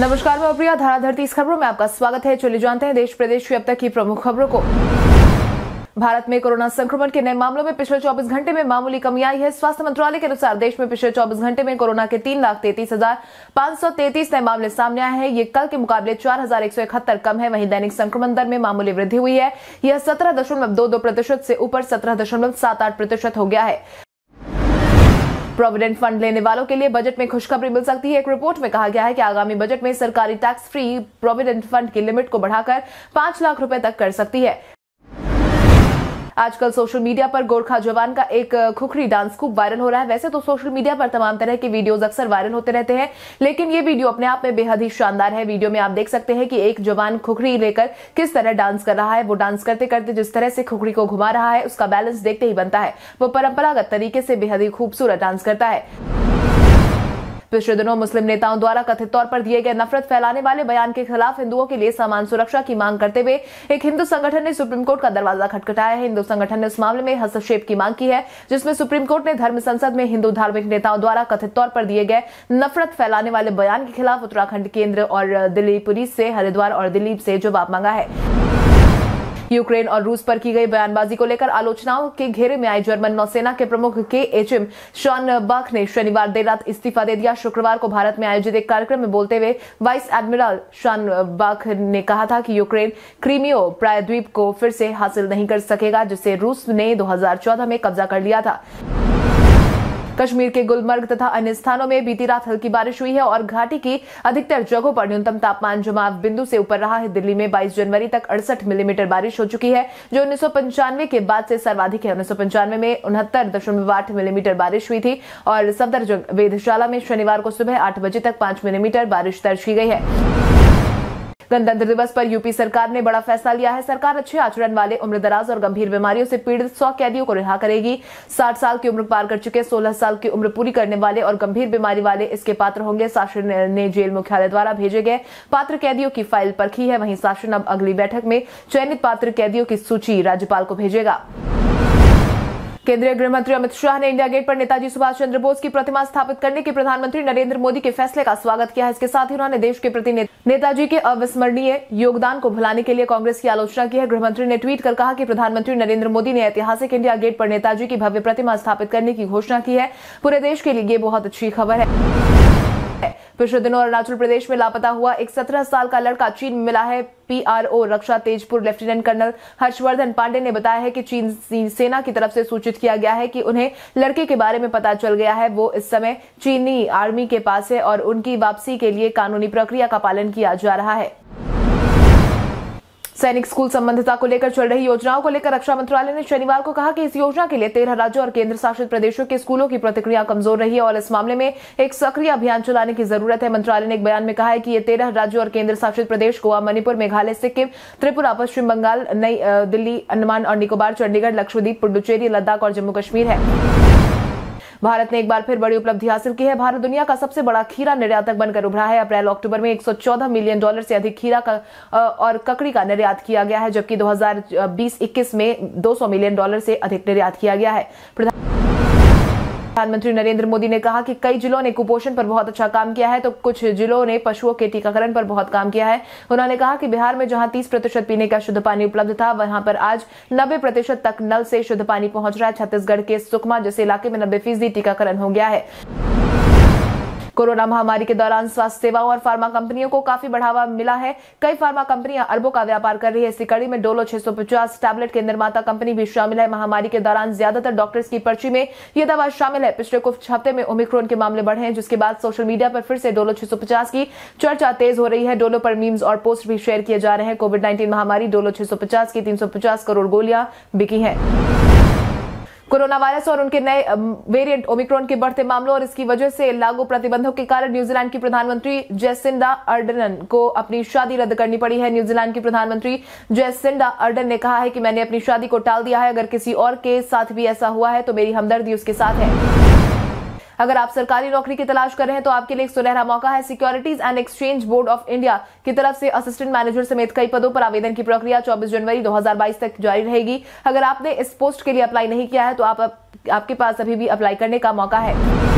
नमस्कार मैं अप्रिया धाराधरती इस खबरों में आपका स्वागत है चलिए जानते हैं देश प्रदेश की अब तक की प्रमुख खबरों को भारत में कोरोना संक्रमण के नए मामलों में पिछले 24 घंटे में मामूली कमी आई है स्वास्थ्य मंत्रालय के अनुसार देश में पिछले 24 घंटे में कोरोना के तीन लाख तैतीस हजार पांच सौ तैतीस नए मामले सामने आए हैं ये कल के मुकाबले चार हजार एक सौ इकहत्तर कम है वहीं दैनिक संक्रमण दर में मामूली वृद्धि हुई है यह सत्रह दशमलव दो दो प्रतिशत से ऊपर सत्रह दशमलव सात आठ प्रतिशत हो गया है प्रोविडेंट फंड लेने वालों के लिए बजट में खुशखबरी मिल सकती है एक रिपोर्ट में कहा गया है कि आगामी बजट में सरकारी टैक्स फ्री प्रोविडेंट फंड की लिमिट को बढ़ाकर पांच लाख रुपए तक कर सकती है आजकल सोशल मीडिया पर गोरखा जवान का एक खुखरी डांस खूब वायरल हो रहा है वैसे तो सोशल मीडिया पर तमाम तरह के वीडियोज अक्सर वायरल होते रहते हैं लेकिन ये वीडियो अपने आप में बेहद ही शानदार है वीडियो में आप देख सकते हैं कि एक जवान खुखरी लेकर किस तरह डांस कर रहा है वो डांस करते करते जिस तरह से खुखरी को घुमा रहा है उसका बैलेंस देखते ही बनता है वो परंपरागत तरीके से बेहद ही खूबसूरत डांस करता है पिछले दिनों मुस्लिम नेताओं द्वारा कथित तौर पर दिए गए नफरत फैलाने वाले बयान के खिलाफ हिंदुओं के लिए समान सुरक्षा की मांग करते हुए एक हिंदू संगठन ने सुप्रीम कोर्ट का दरवाजा खटखटाया है हिंदू संगठन ने इस मामले में हस्तक्षेप की मांग की है जिसमें सुप्रीम कोर्ट ने धर्म संसद में हिंदू धार्मिक नेताओं द्वारा कथित तौर पर दिए गए नफरत फैलाने वाले बयान के खिलाफ उत्तराखंड केंद्र और दिल्ली पुलिस से हरिद्वार और दिल्ली से जवाब मांगा है यूक्रेन और रूस पर की गई बयानबाजी को लेकर आलोचनाओं के घेरे में आई जर्मन नौसेना के प्रमुख के एच एम शॉन बाख ने शनिवार देर रात इस्तीफा दे दिया शुक्रवार को भारत में आयोजित एक कार्यक्रम में बोलते हुए वाइस एडमिरल शॉन बाख ने कहा था कि यूक्रेन क्रीमियो प्रायद्वीप को फिर से हासिल नहीं कर सकेगा जिसे रूस ने 2014 में कब्जा कर लिया था कश्मीर के गुलमर्ग तथा अन्य स्थानों में बीती रात हल्की बारिश हुई है और घाटी की अधिकतर जगहों पर न्यूनतम तापमान जमाव बिंदु से ऊपर रहा है दिल्ली में 22 जनवरी तक अड़सठ मिलीमीटर बारिश हो चुकी है जो उन्नीस के बाद से सर्वाधिक है उन्नीस में उनहत्तर मिलीमीटर बारिश हुई थी और सफदरजंग वेधशाला में शनिवार को सुबह आठ बजे तक पांच मिलीमीटर बारिश दर्ज की गई है गणतंत्र दिवस पर यूपी सरकार ने बड़ा फैसला लिया है सरकार अच्छे आचरण वाले उम्रदराज और गंभीर बीमारियों से पीड़ित सौ कैदियों को रिहा करेगी साठ साल की उम्र पार कर चुके सोलह साल की उम्र पूरी करने वाले और गंभीर बीमारी वाले इसके पात्र होंगे शासन ने जेल मुख्यालय द्वारा भेजे गए पात्र कैदियों की फाइल परखी है वहीं शासन अब अगली बैठक में चयनित पात्र कैदियों की सूची राज्यपाल को भेजेगा केंद्रीय गृह मंत्री अमित शाह ने इंडिया गेट पर नेताजी सुभाष चंद्र बोस की प्रतिमा स्थापित करने के प्रधानमंत्री नरेंद्र मोदी के फैसले का स्वागत किया है इसके साथ ही उन्होंने देश के प्रति नेताजी के अविस्मरणीय योगदान को भुलाने के लिए कांग्रेस की आलोचना की है गृहमंत्री ने ट्वीट कर कहा कि प्रधानमंत्री नरेंद्र मोदी ने ऐतिहासिक इंडिया गेट पर नेताजी की भव्य प्रतिमा स्थापित करने की घोषणा की है पूरे देश के लिए यह बहुत अच्छी खबर है पिछले दिनों अरुणाचल प्रदेश में लापता हुआ एक सत्रह साल का लड़का चीन में मिला है पीआरओ रक्षा तेजपुर लेफ्टिनेंट कर्नल हर्षवर्धन पांडे ने बताया है कि चीन सेना की तरफ से सूचित किया गया है कि उन्हें लड़के के बारे में पता चल गया है वो इस समय चीनी आर्मी के पास है और उनकी वापसी के लिए कानूनी प्रक्रिया का पालन किया जा रहा है सैनिक स्कूल संबंधिता को लेकर चल रही योजनाओं को लेकर रक्षा मंत्रालय ने शनिवार को कहा कि इस योजना के लिए तेरह राज्यों और केंद्र शासित प्रदेशों के स्कूलों की प्रतिक्रिया कमजोर रही है और इस मामले में एक सक्रिय अभियान चलाने की जरूरत है मंत्रालय ने एक बयान में कहा है कि ये तेरह राज्यों और केंद्र शासित प्रदेश गोवा मणिपुर मेघालय सिक्किम त्रिपुरा पश्चिम बंगाल नई दिल्ली अंडमान और निकोबार चंडीगढ़ लक्षद्वीप पुडुचेरी लद्दाख और जम्मू कश्मीर है भारत ने एक बार फिर बड़ी उपलब्धि हासिल की है भारत दुनिया का सबसे बड़ा खीरा निर्यातक बनकर उभरा है अप्रैल अक्टूबर में 114 मिलियन डॉलर से अधिक खीरा का और ककड़ी का निर्यात किया गया है जबकि दो हजार में दो मिलियन डॉलर से अधिक निर्यात किया गया है प्रधानमंत्री नरेंद्र मोदी ने कहा कि कई जिलों ने कुपोषण पर बहुत अच्छा काम किया है तो कुछ जिलों ने पशुओं के टीकाकरण पर बहुत काम किया है उन्होंने कहा कि बिहार में जहां तीस प्रतिशत पीने का शुद्ध पानी उपलब्ध था वहां पर आज नब्बे प्रतिशत तक नल से शुद्ध पानी पहुंच रहा है छत्तीसगढ़ के सुकमा जैसे इलाके में नब्बे फीसदी टीकाकरण हो गया है कोरोना महामारी के दौरान स्वास्थ्य सेवाओं और फार्मा कंपनियों को काफी बढ़ावा मिला है कई फार्मा कंपनियां अरबों का व्यापार कर रही है इसी कड़ी में डोलो छह टैबलेट के निर्माता कंपनी भी शामिल है महामारी के दौरान ज्यादातर डॉक्टर्स की पर्ची में यह दवा शामिल है पिछले कुछ हफ्ते में ओमिक्रोन के मामले बढ़े हैं जिसके बाद सोशल मीडिया पर फिर से डोलो छह की चर्चा तेज हो रही है डोलो पर मीम्स और पोस्ट भी शेयर किए जा रहे हैं कोविड नाइन्टीन महामारी डोलो छह की तीन करोड़ गोलियां बिकी हैं कोरोना वायरस और उनके नए वेरिएंट ओमिक्रॉन के बढ़ते मामलों और इसकी वजह से लागू प्रतिबंधों के कारण न्यूजीलैंड की प्रधानमंत्री जैसिंडा अर्डन को अपनी शादी रद्द करनी पड़ी है न्यूजीलैंड की प्रधानमंत्री जैसिंडा अर्डन ने कहा है कि मैंने अपनी शादी को टाल दिया है अगर किसी और के साथ भी ऐसा हुआ है तो मेरी हमदर्दी उसके साथ है अगर आप सरकारी नौकरी की तलाश कर रहे हैं तो आपके लिए एक सुनहरा मौका है securities and exchange board of India की तरफ से असिस्टेंट मैनेजर समेत कई पदों पर आवेदन की प्रक्रिया 24 जनवरी 2022 तक जारी रहेगी अगर आपने इस पोस्ट के लिए अप्लाई नहीं किया है तो आप, आपके पास अभी भी अप्लाई करने का मौका है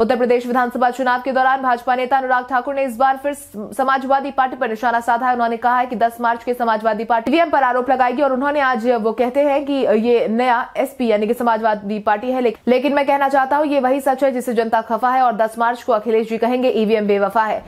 उत्तर प्रदेश विधानसभा चुनाव के दौरान भाजपा नेता अनुराग ठाकुर ने इस बार फिर समाजवादी पार्टी पर निशाना साधा है उन्होंने कहा है कि 10 मार्च के समाजवादी पार्टी ईवीएम पर आरोप लगाएगी और उन्होंने आज वो कहते हैं कि ये नया एसपी यानी कि समाजवादी पार्टी है लेकिन मैं कहना चाहता हूँ ये वही सच है जिसे जनता खफा है और दस मार्च को अखिलेश जी कहेंगे ईवीएम बेवफा है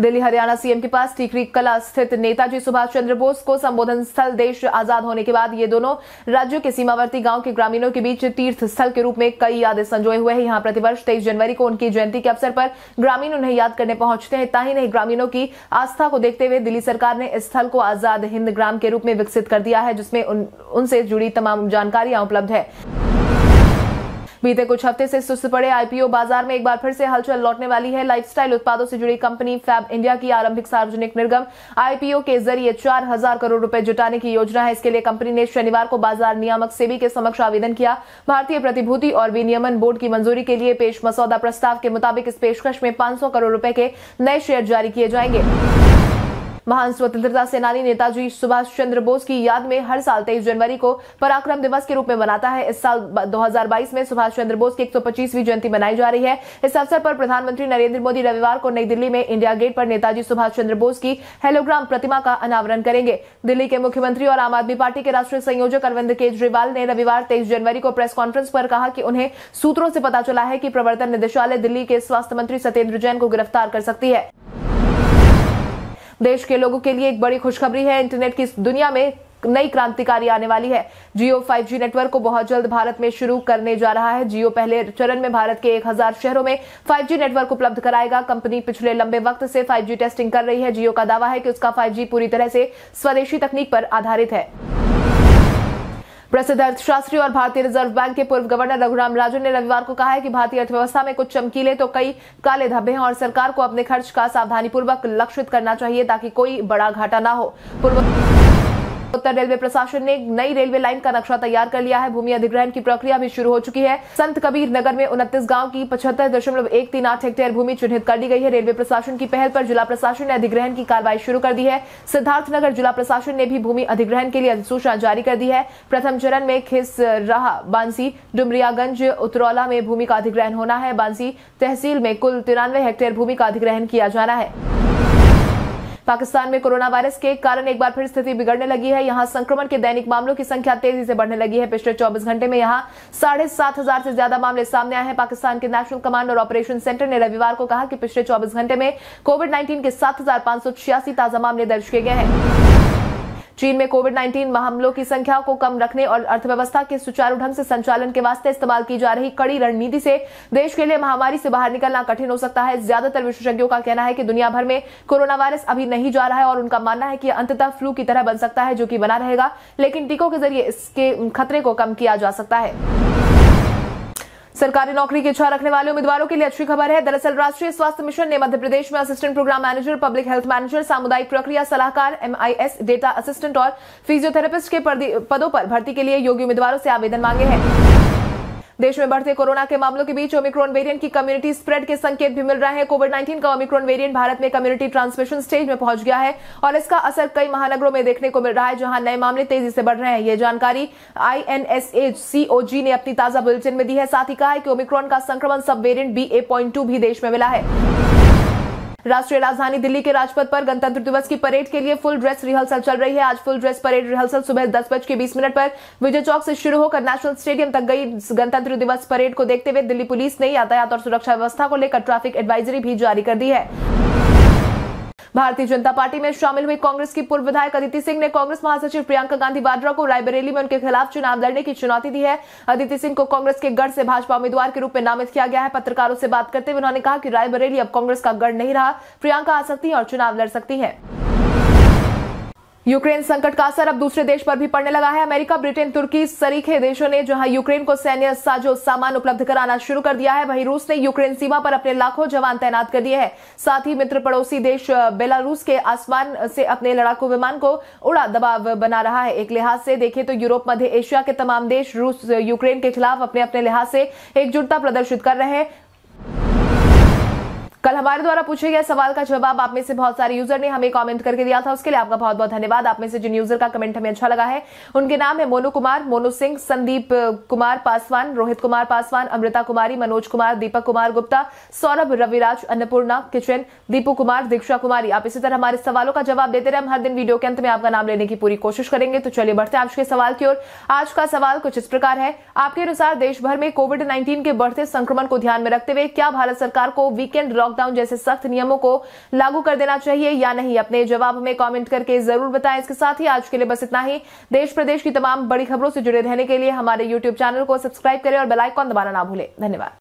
दिल्ली हरियाणा सीएम के पास टीकरी कला स्थित नेताजी सुभाष चंद्र बोस को संबोधन स्थल देश आजाद होने के बाद ये दोनों राज्यों के सीमावर्ती गांव के ग्रामीणों के बीच तीर्थ स्थल के रूप में कई यादें संजोए हुए हैं यहां प्रतिवर्ष तेईस जनवरी को उनकी जयंती के अवसर पर ग्रामीण उन्हें याद करने पहुंचते हैं इतना ही नहीं ग्रामीणों की आस्था को देखते हुए दिल्ली सरकार ने इस स्थल को आजाद हिंद ग्राम के रूप में विकसित कर दिया है जिसमें उनसे जुड़ी तमाम जानकारियां उपलब्ध है बीते कुछ हफ्ते से सुस्त पड़े आईपीओ बाजार में एक बार फिर से हलचल लौटने वाली है लाइफस्टाइल उत्पादों से जुड़ी कंपनी फैब इंडिया की आरंभिक सार्वजनिक निर्गम आईपीओ के जरिए चार हजार करोड़ रुपए जुटाने की योजना है इसके लिए कंपनी ने शनिवार को बाजार नियामक सेबी के समक्ष आवेदन किया भारतीय प्रतिभूति और विनियमन बोर्ड की मंजूरी के लिए पेश मसौदा प्रस्ताव के मुताबिक इस पेशकश में पांच करोड़ रूपये के नए शेयर जारी किए जाएंगे महान स्वतंत्रता सेनानी नेताजी सुभाष चंद्र बोस की याद में हर साल तेईस जनवरी को पराक्रम दिवस के रूप में मनाता है इस साल 2022 में सुभाष चंद्र बोस की 125वीं जयंती मनाई जा रही है इस अवसर पर प्रधानमंत्री नरेंद्र मोदी रविवार को नई दिल्ली में इंडिया गेट पर नेताजी सुभाष चंद्र बोस की हेलोग्राम प्रतिमा का अनावरण करेंगे दिल्ली के मुख्यमंत्री और आम आदमी पार्टी के राष्ट्रीय संयोजक अरविंद केजरीवाल ने रविवार तेईस जनवरी को प्रेस कॉन्फ्रेंस पर कहा कि उन्हें सूत्रों से पता चला है कि प्रवर्तन निदेशालय दिल्ली के स्वास्थ्य मंत्री सत्येंद्र जैन को गिरफ्तार कर सकती है देश के लोगों के लिए एक बड़ी खुशखबरी है इंटरनेट की दुनिया में नई क्रांतिकारी आने वाली है जियो 5G नेटवर्क को बहुत जल्द भारत में शुरू करने जा रहा है जियो पहले चरण में भारत के 1000 शहरों में 5G नेटवर्क उपलब्ध कराएगा कंपनी पिछले लंबे वक्त से 5G टेस्टिंग कर रही है जियो का दावा है कि उसका 5G पूरी तरह से स्वदेशी तकनीक पर आधारित है प्रसिद्ध अर्थशास्त्री और भारतीय रिजर्व बैंक के पूर्व गवर्नर रघुराम राजू ने रविवार को कहा है कि भारतीय अर्थव्यवस्था में कुछ चमकीले तो कई काले धब्बे हैं और सरकार को अपने खर्च का सावधानीपूर्वक लक्षित करना चाहिए ताकि कोई बड़ा घाटा ना हो पूर्व उत्तर रेलवे प्रशासन ने नई रेलवे लाइन का नक्शा तैयार कर लिया है भूमि अधिग्रहण की प्रक्रिया भी शुरू हो चुकी है संत कबीर नगर में उनतीस गांव की पचहत्तर दशमलव एक तीन आठ हेक्टेयर भूमि चिन्हित कर ली गई है रेलवे प्रशासन की पहल पर जिला प्रशासन ने अधिग्रहण की कार्रवाई शुरू कर दी है सिद्धार्थनगर जिला प्रशासन ने भी भूमि अधिग्रहण के लिए अधिसूचना जारी कर दी है प्रथम चरण में खिस राह बांसी डुमरियागंज उतरौला में भूमि का अधिग्रहण होना है बांसी तहसील में कुल तिरानवे हेक्टेयर भूमि का अधिग्रहण किया जाना है पाकिस्तान में कोरोना वायरस के कारण एक बार फिर स्थिति बिगड़ने लगी है यहां संक्रमण के दैनिक मामलों की संख्या तेजी से बढ़ने लगी है पिछले चौबीस घंटे में यहां साढ़े सात हजार से ज्यादा मामले सामने आए हैं पाकिस्तान के नेशनल कमांड और ऑपरेशन सेंटर ने रविवार को कहा कि पिछले चौबीस घंटे में कोविड नाइन्टीन के सात ताजा मामले दर्ज किए गए हैं चीन में कोविड 19 मामलों की संख्या को कम रखने और अर्थव्यवस्था के सुचारू ढंग से संचालन के वास्ते इस्तेमाल की जा रही कड़ी रणनीति से देश के लिए महामारी से बाहर निकलना कठिन हो सकता है ज्यादातर विशेषज्ञों का कहना है कि दुनिया भर में कोरोना वायरस अभी नहीं जा रहा है और उनका मानना है कि अंततः फ्लू की तरह बन सकता है जो कि बना रहेगा लेकिन टीकों के जरिए इसके खतरे को कम किया जा सकता है सरकारी नौकरी की इच्छा रखने वाले उम्मीदवारों के लिए अच्छी खबर है दरअसल राष्ट्रीय स्वास्थ्य मिशन ने मध्य प्रदेश में assistant program manager public health manager सामुदायिक प्रक्रिया सलाहकार एमआईएस डेटा असिस्टेंट और फिजियोथेरेपिस्ट के पदों पर भर्ती के लिए योग्य उम्मीदवारों से आवेदन मांगे हैं देश में बढ़ते कोरोना के मामलों के बीच ओमिक्रॉन वेरिएंट की कम्युनिटी स्प्रेड के संकेत भी मिल रहे हैं कोविड नाइन्टीन का ओमिक्रॉन वेरिएंट भारत में कम्युनिटी ट्रांसमिशन स्टेज में पहुंच गया है और इसका असर कई महानगरों में देखने को मिल रहा है जहां नए मामले तेजी से बढ़ रहे हैं यह जानकारी आई सीओजी ने अपनी ताजा बुलेटिन में दी है साथ ही कहा है कि ओमिक्रॉन का संक्रमण सब वेरियंट बी टू भी देश में मिला है राष्ट्रीय राजधानी दिल्ली के राजपथ पर गणतंत्र दिवस की परेड के लिए फुल ड्रेस रिहर्सल चल रही है आज फुल ड्रेस परेड रिहर्सल सुबह दस बज के बीस मिनट पर विजय चौक से शुरू होकर नेशनल स्टेडियम तक गई गणतंत्र दिवस परेड को देखते हुए दिल्ली पुलिस ने यातायात और सुरक्षा व्यवस्था को लेकर ट्रैफिक एडवाइजरी भी जारी कर दी है भारतीय जनता पार्टी में शामिल हुई कांग्रेस की पूर्व विधायक अदिति सिंह ने कांग्रेस महासचिव प्रियंका गांधी वाड्रा को रायबरेली में उनके खिलाफ चुनाव लड़ने की चुनौती दी है अदिति सिंह को कांग्रेस के गढ़ से भाजपा उम्मीदवार के रूप में नामित किया गया है पत्रकारों से बात करते हुए उन्होंने कहा कि रायबरेली अब कांग्रेस का गढ़ नहीं रहा प्रियंका आ सकती है और चुनाव लड़ सकती है यूक्रेन संकट का असर अब दूसरे देश पर भी पड़ने लगा है अमेरिका ब्रिटेन तुर्की सरीखे देशों ने जहां यूक्रेन को सैन्य साजो सामान उपलब्ध कराना शुरू कर दिया है वहीं रूस ने यूक्रेन सीमा पर अपने लाखों जवान तैनात कर दिए हैं साथ ही मित्र पड़ोसी देश बेलारूस के आसमान से अपने लड़ाकू विमान को उड़ा दबाव बना रहा है एक लिहाज से देखें तो यूरोप मध्य एशिया के तमाम देश रूस यूक्रेन के खिलाफ अपने अपने लिहाज से एकजुटता प्रदर्शित कर रहे हैं कल हमारे द्वारा पूछे गए सवाल का जवाब आप में से बहुत सारे यूजर ने हमें कमेंट करके दिया था उसके लिए आपका बहुत बहुत धन्यवाद आप में से जिन यूजर का कमेंट हमें अच्छा लगा है उनके नाम है मोनू कुमार मोनू सिंह संदीप कुमार पासवान रोहित कुमार पासवान अमृता कुमारी मनोज कुमार दीपक कुमार गुप्ता सौरभ रविराज अन्नपूर्णा किचन दीपू कुमार दीक्षा कुमारी आप इसी तरह हमारे सवालों का जवाब देते रहे हम हर दिन वीडियो के अंत में आपका नाम लेने की पूरी कोशिश करेंगे तो चलिए बढ़ते हैं आज के सवाल की ओर आज का सवाल कुछ इस प्रकार है आपके अनुसार देशभर में कोविड नाइन्टीन के बढ़ते संक्रमण को ध्यान में रखते हुए क्या भारत सरकार को वीकेंड लॉक लॉकडाउन जैसे सख्त नियमों को लागू कर देना चाहिए या नहीं अपने जवाब हमें कॉमेंट करके जरूर बताएं इसके साथ ही आज के लिए बस इतना ही देश प्रदेश की तमाम बड़ी खबरों से जुड़े रहने के लिए हमारे यूट्यूब चैनल को सब्सक्राइब करें और बेलाइकॉन दबाना ना भूलें धन्यवाद